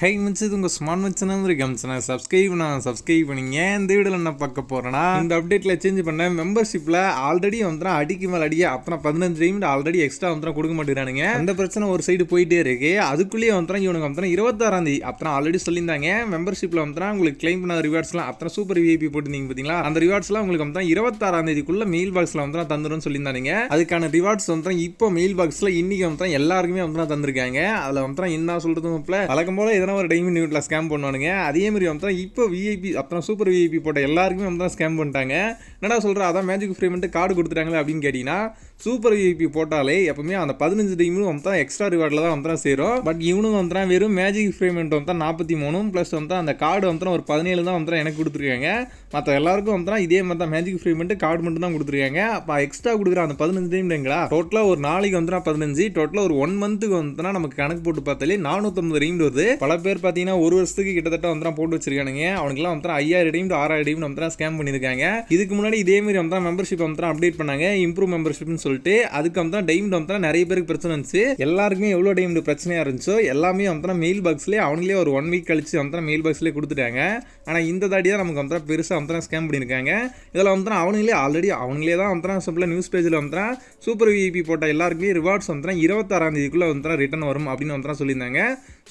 high இது உங்கள் smart மச்சனா இருக்கு கம்சனா சப்ஸ்கிரைப் நான் சப்ஸ்கிரைப் பண்ணிங்க இந்த வீடியோ என்ன பார்க்க போகிறேன்னா இந்த அப்டேட்டில் சேஞ்ச் பண்ண மெம்பர்ஷிப்பில் ஆல்ரெடி வந்துடும் அடிக்கு மேலே அடிக்க அப்புறம் பதினஞ்சு லிமிட் ஆல்ரெடி எக்ஸ்ட்ரா வந்துடும் கொடுக்க மாட்டேங்கிறானுங்க அந்த பிரச்சனை ஒரு சைடு போயிட்டே இருக்கு அதுக்குள்ளேயே வந்துடும் இவனுக்கு வந்துடும் இருபத்தாறாம் தேதி அப்புறம் ஆல்ரெடி சொல்லியிருந்தாங்க மெம்பர்ஷிப்பில் வந்துடும் உங்களுக்கு கிளைம் பண்ண ரிவார்ட்ஸ்லாம் அப்புறம் சூப்பர் விஐபி போட்டுருந்தீங்க பார்த்தீங்களா அந்த ரிவார்ட்ஸ்லாம் உங்களுக்கு வந்து இருபத்தாறாம் தேதிக்குள்ளே மெயில் பாக்ஸில் வந்து தந்துடும் சொல்லியிருந்தாங்க அதுக்கான ரிவார்ட்ஸ் வந்துனா இப்போ மெயில் பாக்ஸில் இன்றைக்கி வந்துனா எல்லாருக்குமே வந்துனா தந்திருக்காங்க அதில் வந்துனா என்ன சொல்கிறதும் வழக்கம் போல் எத்தனை ஒரு டைமண்ட் நியூட்டில் ஸ்கேம் பண்ணுவானுங்க அதேமாரி வந்து இப்போ விஐபி அத்தனை சூப்பர் விஐபி போட்ட எல்லாருக்குமே வந்து ஸ்கேம் பண்ணிட்டாங்க என்னடா சொல்கிற அதான் மேஜிக் ஃப்ரேம்ட்டு கார்டு கொடுத்துட்டாங்களே அப்படின்னு கேட்டிங்கன்னா சூப்பர் விஐபி போட்டாலே எப்பவுமே அந்த பதினஞ்சு டைமும் வந்து எக்ஸ்ட்ரா ரிவார்டில் தான் வந்து சேரும் பட் இவனும் வந்து வெறும் மேஜிக் ஃப்ரீமெண்ட் வந்து நாற்பத்தி மூணும் ப்ளஸ் வந்து அந்த கார்டு வந்து ஒரு பதினேழு தான் வந்து எனக்கு கொடுத்துருக்காங்க மற்ற எல்லாருக்கும் வந்து இதே மாதிரி தான் மேஜிக் ஃப்ரீமெண்ட் கார்டு மட்டும் தான் கொடுத்துருக்காங்க அப்போ எக்ஸ்ட்ரா கொடுக்குற அந்த பதினஞ்சு டைம் டைங்களா டோட்டலாக ஒரு நாளைக்கு வந்து பதினஞ்சு டோட்டலாக ஒரு ஒன் மந்த்துக்கு வந்து நமக்கு கணக்கு போட்டு பார்த்தாலே நானூற்றம்பது ரீம் வருது பல பேர் பார்த்தீங்கன்னா ஒரு வருஷத்துக்கு கிட்டத்தட்ட வந்து போட்டு வச்சிருக்கானுங்க அவனுக்குலாம் வந்து ஐயாயிரம் டீம் ஆறாயிரம் டீம் வந்து ஸ்கேம் பண்ணியிருக்காங்க இதுக்கு முன்னாடி இதே மாதிரி வந்து மெம்பர்ஷிப் வந்து அப்டேட் பண்ணாங்க இம்ப்ரூவ் மெம்பர்ஷிப்னு சொல்லிட்டு அதுக்கு வந்து டைம் வந்து நிறைய பேருக்கு பிரச்சனை இருந்துச்சு எல்லாருக்குமே எவ்வளோ டைம் பிரச்சனையாக இருந்துச்சோ எல்லாமே வந்து மெயில் பாக்ஸ்லேயே அவங்களே ஒரு ஒன் வீக் கழிச்சு வந்து மெயில் பாக்ஸ்லேயே கொடுத்துட்டாங்க ஆனால் இந்த தாடி தான் நமக்கு வந்து பெருசாக வந்து ஸ்கேம் பண்ணியிருக்காங்க இதில் வந்து அவங்களே ஆல்ரெடி அவங்களே தான் வந்து சிம்பிளாக நியூஸ் பேஜில் வந்து சூப்பர் விஐபி போட்ட எல்லாருக்குமே ரிவார்ட்ஸ் வந்து இருபத்தாறாம் தேதிக்குள்ளே வந்து ரிட்டர்ன் வரும் அப்படின்னு வந்து சொல்லியிருந்தாங்க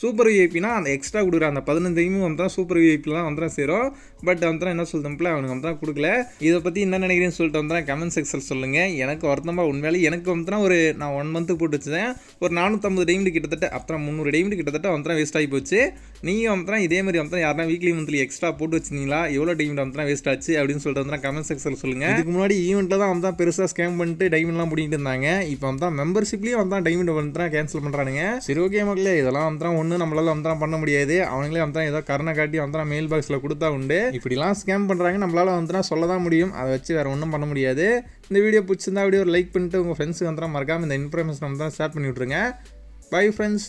சூப்பர் விஐபினா அந்த எக்ஸ்ட்ரா கொடுக்குற அந்த பதினஞ்சையும் வந்து சூப்பர் விஐபிலாம் வந்து சேரும் பட் வந்து என்ன பிள்ளை அவனுக்கு வந்து கொடுக்கல இதை பற்றி என்ன நினைக்கிறேன்னு சொல்லிட்டு வந்து கமெண்ட் செக்ஷன் சொல்லுங்கள் எனக்கு வருத்தமாக உண்மையிலே எனக்கு வந்து ஒரு நான் ஒன் மந்த்து போட்டு வச்சேன் ஒரு நானூற்றம்பது டைமிட்டு கிட்டத்தட்ட அப்புறம் முந்நூறு டைமிட்டு கிட்டத்தட்ட வந்து வேஸ்ட் ஆகி போச்சு நீங்கள் வந்து இதே மாதிரி வந்து யாருனா வீக்லி மந்த்லி எக்ஸ்ட்ரா போட்டு வச்சிருந்தீங்களா எவ்வளோ டைமிட் வந்து வேஸ்ட் ஆச்சு அப்படின்னு சொல்லிட்டு வந்து கமெண்ட் செக்ஷன் சொல்லுங்கள் இதுக்கு முன்னாடி ஈவெண்ட்டில் தான் வந்து பெருசாக ஸ்கேம் பண்ணிட்டு டைமெண்ட்லாம் பிடிக்கிட்டு இருந்தாங்க இப்போ வந்து மெம்பர்ஷிப்லேயும் வந்து டைமண்ட் வந்து கேன்சல் பண்ணுறானுங்க சரி ஓகே மக்களே இதெல்லாம் வந்து ஒன்று நம்மளால் வந்து பண்ண முடியாது அவங்களே வந்து ஏதோ கருணை காட்டி வந்து மெயில் பாக்ஸில் கொடுத்தா உண்டு இப்படிலாம் ஸ்கேம் பண்ணுறாங்க நம்மளால வந்துனா சொல்ல தான் முடியும் அதை வச்சு வேறு ஒன்றும் பண்ண முடியாது இந்த வீடியோ பிடிச்சிருந்தா அப்படியே ஒரு லைக் பண்ணிட்டு உங்கள் ஃப்ரெண்ட்ஸுக்கு வந்து மறக்காமல் இந்த இன்ஃபர்மேஷன் வந்து ஷேர் பண்ணி விட்ருங்க பை ஃப்ரெண்ட்ஸ்